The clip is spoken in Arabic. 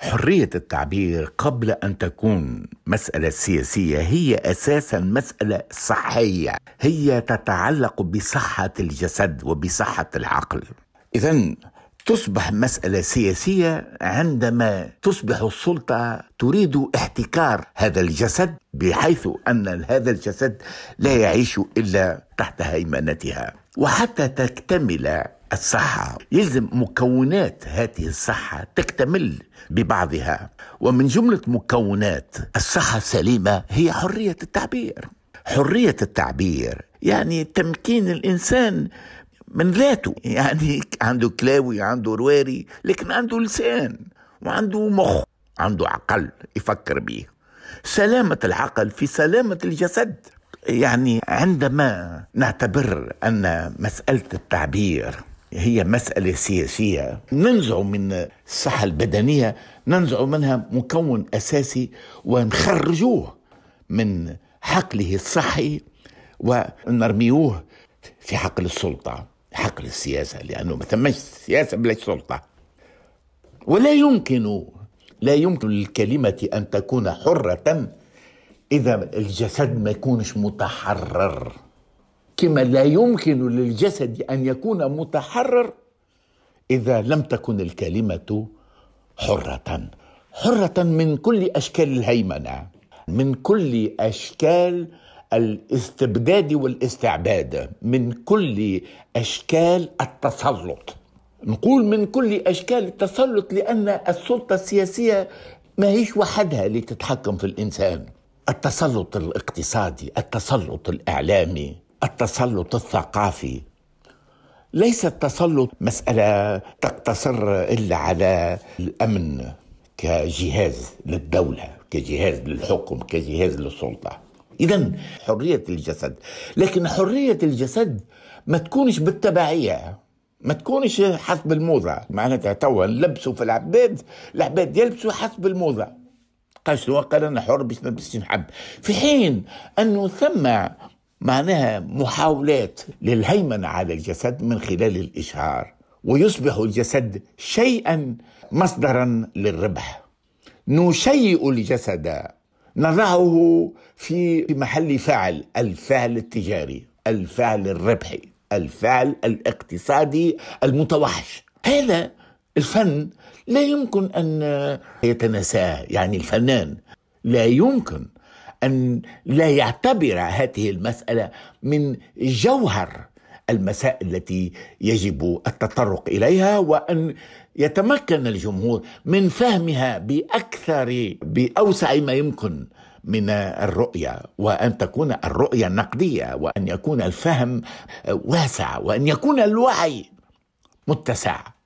حريه التعبير قبل ان تكون مساله سياسيه هي اساسا مساله صحيه هي تتعلق بصحه الجسد وبصحه العقل اذا تصبح مسألة سياسية عندما تصبح السلطة تريد احتكار هذا الجسد بحيث أن هذا الجسد لا يعيش إلا تحت هيمنتها وحتى تكتمل الصحة يلزم مكونات هذه الصحة تكتمل ببعضها ومن جملة مكونات الصحة السليمة هي حرية التعبير حرية التعبير يعني تمكين الإنسان من ذاته يعني عنده كلاوي عنده رواري لكن عنده لسان وعنده مخ عنده عقل يفكر به سلامة العقل في سلامة الجسد يعني عندما نعتبر أن مسألة التعبير هي مسألة سياسية ننزع من الصحة البدنية ننزع منها مكون أساسي ونخرجوه من حقله الصحي ونرميوه في حقل السلطة حقل السياسة لأنه ما ثماش سياسة بلا سلطة ولا يمكن لا يمكن للكلمة أن تكون حرة إذا الجسد ما يكونش متحرر كما لا يمكن للجسد ان يكون متحرر اذا لم تكن الكلمه حره حره من كل اشكال الهيمنه من كل اشكال الاستبداد والاستعباد من كل اشكال التسلط نقول من كل اشكال التسلط لان السلطه السياسيه ما هيش وحدها اللي تتحكم في الانسان التسلط الاقتصادي التسلط الاعلامي التسلط الثقافي ليس التسلط مساله تقتصر الا على الامن كجهاز للدوله كجهاز للحكم كجهاز للسلطه اذا حريه الجسد لكن حريه الجسد ما تكونش بالتبعيه ما تكونش حسب الموضة معناتها توا نلبسوا في العباد العباد يلبسوا حسب الموضة قال شنو قال انا حر باش نلبس نحب في حين انه ثم معناها محاولات للهيمنة على الجسد من خلال الإشعار ويصبح الجسد شيئا مصدرا للربح نشيء الجسد نضعه في محل فعل الفعل التجاري الفعل الربحي الفعل الاقتصادي المتوحش هذا الفن لا يمكن ان يتناساه يعني الفنان لا يمكن أن لا يعتبر هذه المسألة من جوهر المسائل التي يجب التطرق إليها وأن يتمكن الجمهور من فهمها بأكثر بأوسع ما يمكن من الرؤية وأن تكون الرؤية النقدية وأن يكون الفهم واسع وأن يكون الوعي متسع